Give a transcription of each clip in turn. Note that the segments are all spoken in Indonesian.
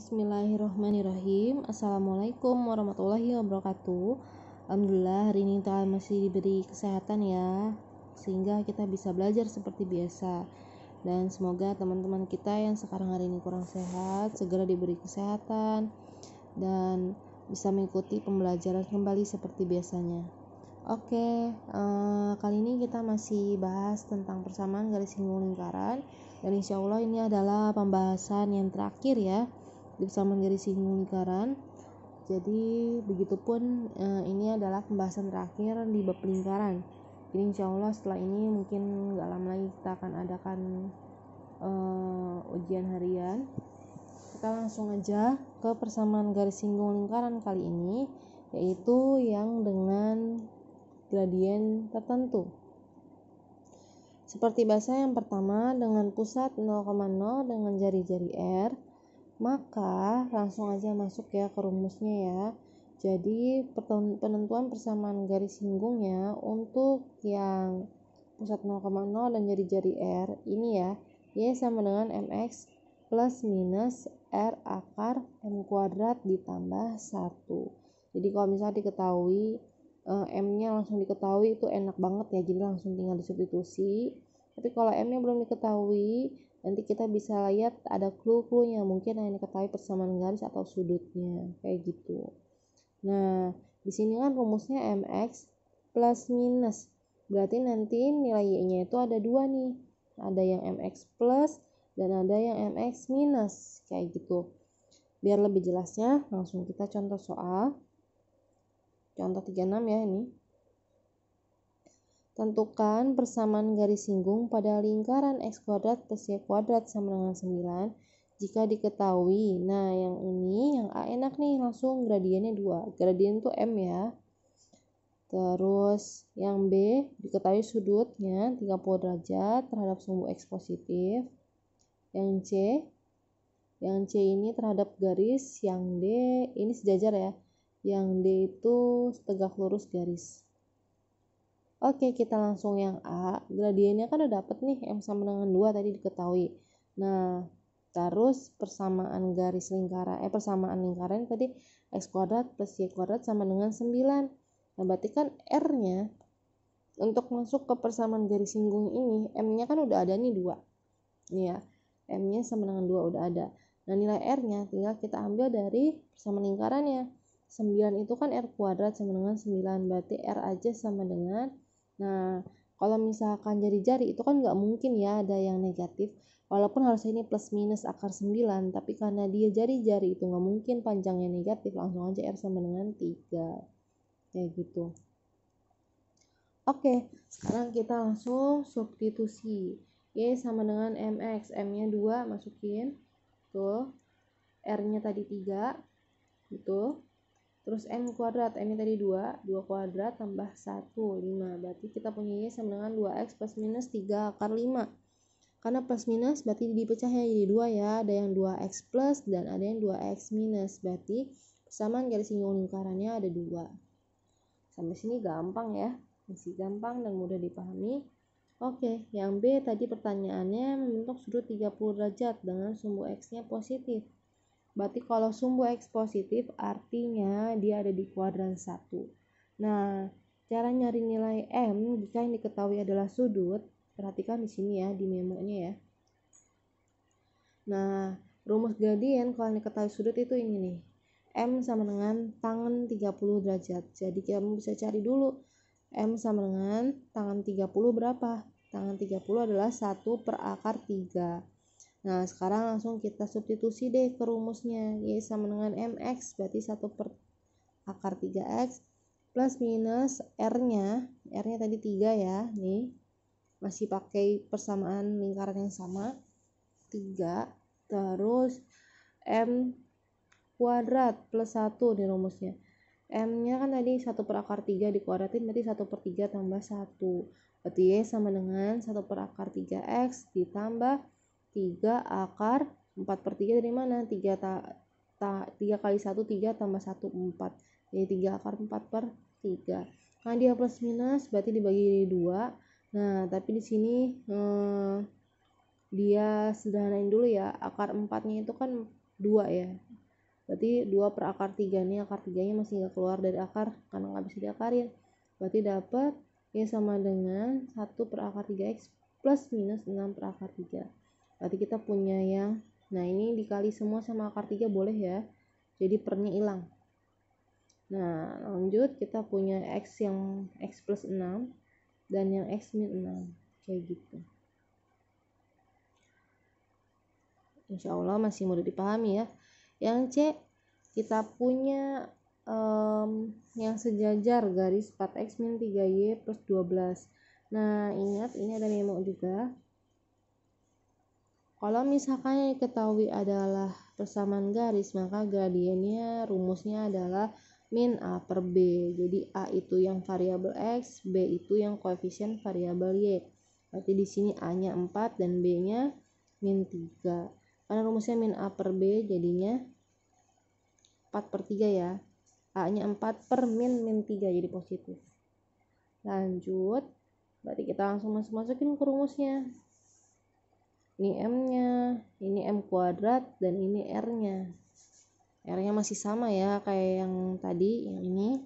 Bismillahirrahmanirrahim Assalamualaikum warahmatullahi wabarakatuh Alhamdulillah hari ini kita masih diberi kesehatan ya Sehingga kita bisa belajar seperti biasa Dan semoga teman-teman kita yang sekarang hari ini kurang sehat Segera diberi kesehatan Dan bisa mengikuti pembelajaran kembali seperti biasanya Oke, eh, kali ini kita masih bahas tentang persamaan garis singgung lingkaran Dan insya Allah ini adalah pembahasan yang terakhir ya bisa garis singgung lingkaran jadi begitupun eh, ini adalah pembahasan terakhir di bab lingkaran jadi insya Allah setelah ini mungkin gak lama lagi kita akan adakan eh, ujian harian kita langsung aja ke persamaan garis singgung lingkaran kali ini yaitu yang dengan gradien tertentu seperti bahasa yang pertama dengan pusat 0,0 dengan jari-jari R maka langsung aja masuk ya ke rumusnya ya jadi penentuan persamaan garis singgungnya untuk yang pusat 0,0 dan jari-jari R ini ya Y sama dengan MX plus minus R akar M kuadrat ditambah 1 jadi kalau misalnya diketahui eh, M-nya langsung diketahui itu enak banget ya jadi langsung tinggal disubstitusi tapi kalau M-nya belum diketahui nanti kita bisa lihat ada clue yang mungkin yang diketahui persamaan garis atau sudutnya kayak gitu nah di sini kan rumusnya mx plus minus berarti nanti nilainya itu ada dua nih ada yang mx plus dan ada yang mx minus kayak gitu biar lebih jelasnya langsung kita contoh soal contoh 36 ya ini Tentukan persamaan garis singgung pada lingkaran X kuadrat plus Y kuadrat sama dengan 9 jika diketahui. Nah, yang ini yang A enak nih langsung gradiennya 2. Gradien tuh M ya. Terus yang B diketahui sudutnya 30 derajat terhadap sumbu X positif. Yang C yang C ini terhadap garis, yang D ini sejajar ya. Yang D itu tegak lurus garis. Oke, kita langsung yang A. Gradiennya kan udah dapet nih, M sama dengan 2 tadi diketahui. Nah, terus persamaan garis lingkaran, eh persamaan lingkaran tadi X kuadrat plus Y kuadrat sama dengan 9. Nah, berarti kan R-nya untuk masuk ke persamaan garis singgung ini, M-nya kan udah ada nih 2. Nih ya, M-nya sama dengan 2 udah ada. Nah, nilai R-nya tinggal kita ambil dari persamaan lingkarannya. 9 itu kan R kuadrat sama dengan 9, berarti R aja sama dengan Nah, kalau misalkan jari-jari itu kan nggak mungkin ya ada yang negatif. Walaupun harusnya ini plus minus akar 9, tapi karena dia jari-jari itu nggak mungkin panjangnya negatif, langsung aja R sama dengan 3. Kayak gitu. Oke, sekarang kita langsung substitusi. Y sama dengan MX, M-nya 2 masukin. Tuh. R-nya tadi 3. Gitu. Terus M kuadrat, ini tadi 2, 2 kuadrat tambah 1, 5. Berarti kita punya Y sama dengan 2X plus minus 3 akar 5. Karena plus minus berarti dipecahnya jadi 2 ya. Ada yang 2X plus dan ada yang 2X minus. Berarti persamaan garis singgung lingkarannya ada 2. Sampai sini gampang ya. Masih gampang dan mudah dipahami. Oke, yang B tadi pertanyaannya membentuk sudut 30 derajat dengan sumbu X-nya positif. Berarti kalau sumbu X positif artinya dia ada di kuadran 1. Nah, cara nyari nilai M jika yang diketahui adalah sudut, perhatikan di sini ya di memonya ya. Nah, rumus gradien kalau yang diketahui sudut itu ini nih. M sama dengan tangan 30 derajat. Jadi kamu bisa cari dulu M sama dengan tangan 30 berapa? Tangan 30 adalah 1 per akar 3. Nah, sekarang langsung kita substitusi deh ke rumusnya. Y sama dengan MX, berarti 1 per akar 3X plus minus R-nya. R-nya tadi 3 ya, nih. Masih pakai persamaan lingkaran yang sama. 3, terus M kuadrat plus 1 di rumusnya. M-nya kan tadi 1 per akar 3 dikuadratin berarti 1 per 3 tambah 1. Berarti Y sama dengan 1 per akar 3X ditambah 3 akar 4 per 3 dari mana? 3 ta, ta 3 kali 1 3 tambah 1 4 jadi 3 akar 4 per 3 nah dia plus minus berarti dibagi 2 nah tapi di sini eh, dia sederhanain dulu ya akar 4 nya itu kan 2 ya berarti 2 per akar 3 nih akar 3 nya masih nggak keluar dari akar karena nggak bisa diakarin berarti dapat ya sama dengan 1 per akar 3X plus minus 6 per akar 3 berarti kita punya yang, nah ini dikali semua sama akar 3 boleh ya jadi pernya hilang nah lanjut kita punya x yang x plus 6 dan yang x min 6 kayak gitu insya Allah masih mudah dipahami ya yang C kita punya um, yang sejajar garis 4x min 3y plus 12 nah ingat ini ada memo juga kalau misalkan yang diketahui adalah persamaan garis, maka gradiennya rumusnya adalah min A per B. Jadi A itu yang variabel X, B itu yang koefisien variabel Y. Berarti di sini A-nya 4 dan B-nya min 3. Karena rumusnya min A per B jadinya 4 per 3 ya. A-nya 4 per min min 3 jadi positif. Lanjut. Berarti kita langsung masuk-masukin ke rumusnya ini m-nya ini m kuadrat dan ini r-nya r-nya masih sama ya kayak yang tadi yang ini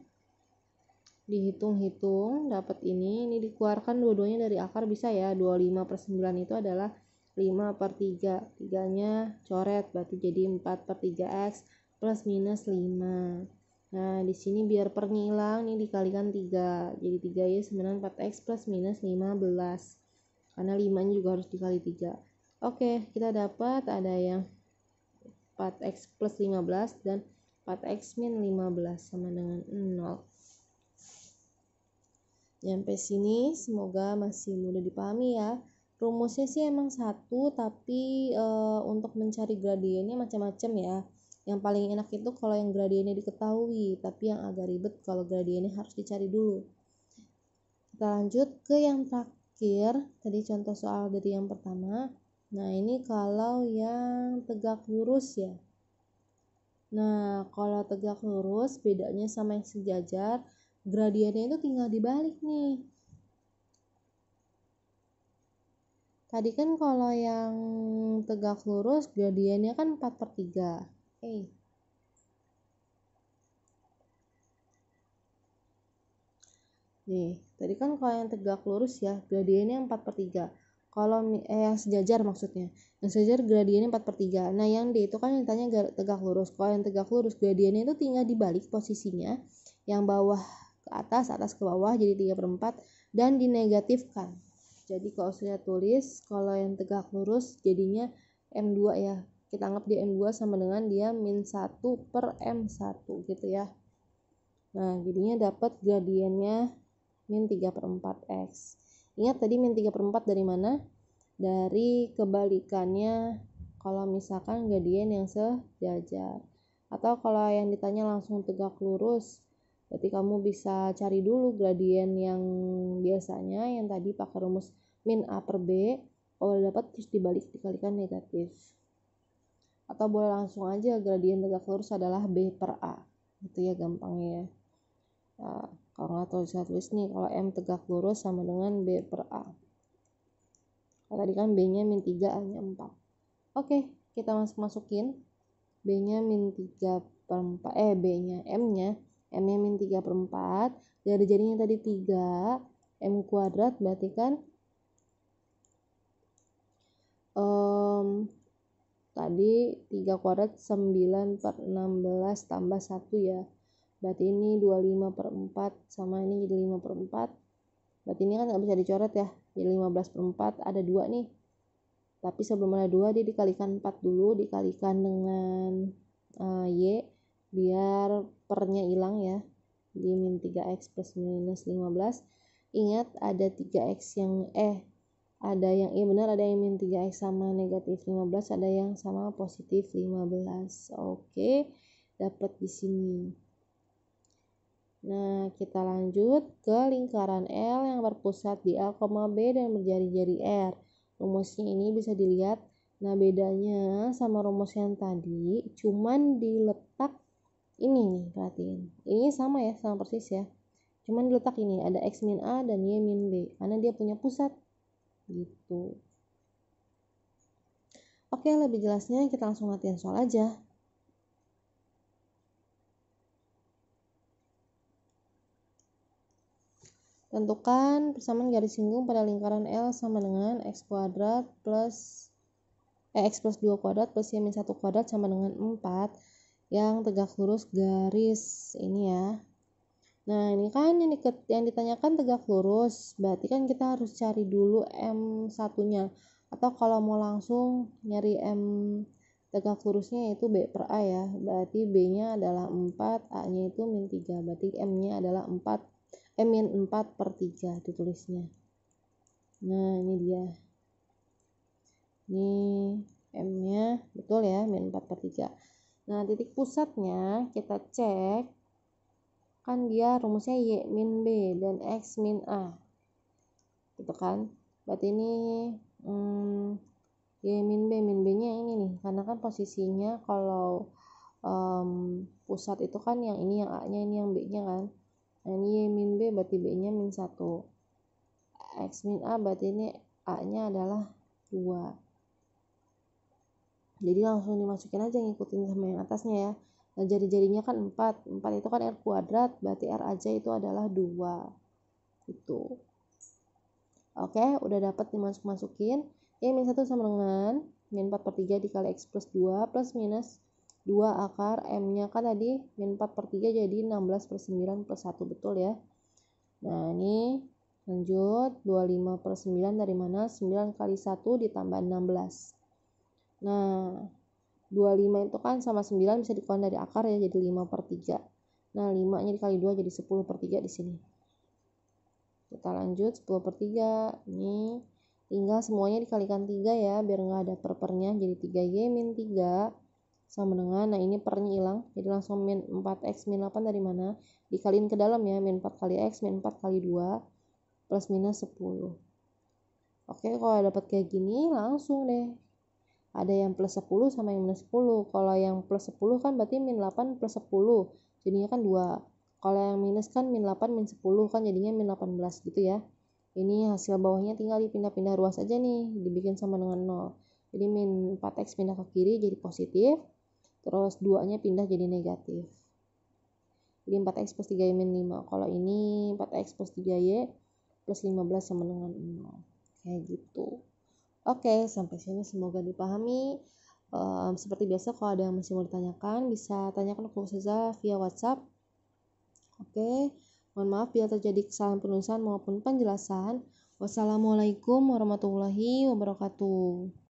dihitung-hitung dapat ini ini dikeluarkan dua-duanya dari akar bisa ya 25 per 9 itu adalah 5 per 3 3 nya coret berarti jadi 4 per 3x plus minus 5 nah di sini biar pernya hilang ini dikalikan 3 jadi 3 ya 9 4x plus minus 15 karena 5 nya juga harus dikali 3 Oke, kita dapat ada yang 4x plus 15 dan 4x min 15 sama dengan 0. Nyampe sini semoga masih mudah dipahami ya. Rumusnya sih emang satu tapi e, untuk mencari gradiennya macam-macam ya. Yang paling enak itu kalau yang gradiennya diketahui, tapi yang agak ribet kalau gradiennya harus dicari dulu. Kita lanjut ke yang terakhir, tadi contoh soal dari yang pertama. Nah, ini kalau yang tegak lurus ya. Nah, kalau tegak lurus bedanya sama yang sejajar, gradiennya itu tinggal dibalik nih. Tadi kan kalau yang tegak lurus gradiennya kan 4 per 3. Eh. Nih, tadi kan kalau yang tegak lurus ya, gradiennya 4 per 3 kalau eh, yang sejajar maksudnya yang sejajar gradiennya 4 per 3 nah yang D itu kan yang ditanya tegak lurus kalau yang tegak lurus gradiennya itu tinggal dibalik posisinya yang bawah ke atas atas ke bawah jadi 3 per 4 dan dinegatifkan jadi kalau saya tulis kalau yang tegak lurus jadinya M2 ya kita anggap dia M2 sama dengan dia min 1 per M1 gitu ya nah jadinya dapat gradiennya min 3 per 4 X Ingat tadi min 3 per 4 dari mana? Dari kebalikannya kalau misalkan gradien yang sejajar. Atau kalau yang ditanya langsung tegak lurus, berarti kamu bisa cari dulu gradien yang biasanya yang tadi pakai rumus min A per B, kalau dapat terus dibalik dikalikan negatif. Atau boleh langsung aja gradien tegak lurus adalah B per A. Itu ya gampangnya ya. Nah, kalau nggak tulisan tulis nih kalau M tegak lurus sama dengan B per A kalau tadi kan B nya min 3 A nya 4 oke kita masuk masukin B nya min 3 per 4 eh B nya M nya M nya min 3 per 4 jadi jadinya tadi 3 M kuadrat berarti kan um, tadi 3 kuadrat 9 per 16 tambah 1 ya berarti ini 25 per 4 sama ini jadi 5 per 4 berarti ini kan nggak bisa dicoret ya jadi 15 per 4 ada dua nih tapi sebelum ada dua dia dikalikan 4 dulu dikalikan dengan uh, Y biar pernya hilang ya di min 3x plus minus 15 ingat ada 3x yang eh ada yang iya benar ada yang min 3x sama negatif 15 ada yang sama positif 15 oke dapat di sini Nah, kita lanjut ke lingkaran L yang berpusat di A, B dan berjari-jari R. Rumusnya ini bisa dilihat. Nah, bedanya sama rumus yang tadi, cuman diletak ini nih, perhatiin. Ini sama ya, sama persis ya. Cuman diletak ini, ada X min A dan Y min B. Karena dia punya pusat. Gitu. Oke, lebih jelasnya kita langsung latihan soal aja. Tentukan persamaan garis singgung pada lingkaran L sama dengan X kuadrat plus eh, X plus 2 kuadrat plus Y minus 1 kuadrat sama dengan 4 yang tegak lurus garis ini ya. Nah ini kan yang, diket, yang ditanyakan tegak lurus berarti kan kita harus cari dulu M satunya atau kalau mau langsung nyari M tegak lurusnya itu B per A ya berarti B nya adalah 4 A nya itu min 3 berarti M nya adalah 4 min 4 per 3 ditulisnya nah ini dia ini m nya betul ya min 4 per 3 nah titik pusatnya kita cek kan dia rumusnya y min b dan x min a gitu kan berarti ini hmm, y min b min b nya ini nih karena kan posisinya kalau um, pusat itu kan yang ini yang a nya ini yang b nya kan Nah, ini y min b berarti b nya min 1 x min a berarti ini a nya adalah 2 jadi langsung dimasukin aja ngikutin sama yang atasnya ya nah jari-jarinya kan 4 4 itu kan r kuadrat berarti r aja itu adalah 2 itu oke udah dapat dimasuk-masukin y min 1 sama dengan min 4 per 3 dikali x plus 2 plus minus 2 akar M-nya kan tadi min 4 per 3 jadi 16 per 9 plus 1 betul ya. Nah ini lanjut 25 per 9 dari mana? 9 kali 1 ditambah 16. Nah 25 itu kan sama 9 bisa dikuan dari akar ya jadi 5 per 3. Nah 5 nya dikali 2 jadi 10 per 3 di sini. Kita lanjut 10 per 3 ini tinggal semuanya dikalikan 3 ya biar nggak ada perpernya jadi 3Y min 3 sama dengan, nah ini pernya hilang, jadi langsung min 4x min 8 dari mana? Dikaliin ke dalam ya, min 4 kali x, min 4 kali 2, plus minus 10. Oke, kalau dapat kayak gini, langsung deh. Ada yang plus 10 sama yang minus 10. Kalau yang plus 10 kan berarti min 8 plus 10, jadinya kan 2. Kalau yang minus kan min 8 min 10 kan jadinya min 18 gitu ya. Ini hasil bawahnya tinggal dipindah-pindah ruas aja nih, dibikin sama dengan 0. Jadi min 4x pindah ke kiri jadi positif, terus duanya pindah jadi negatif jadi 4x plus 3y min 5 kalau ini 4x plus 3y plus 15 sama dengan 0 kayak gitu oke sampai sini semoga dipahami um, seperti biasa kalau ada yang masih mau ditanyakan bisa tanyakan ke Ustazah via WhatsApp oke mohon maaf bila terjadi kesalahan penulisan maupun penjelasan wassalamualaikum warahmatullahi wabarakatuh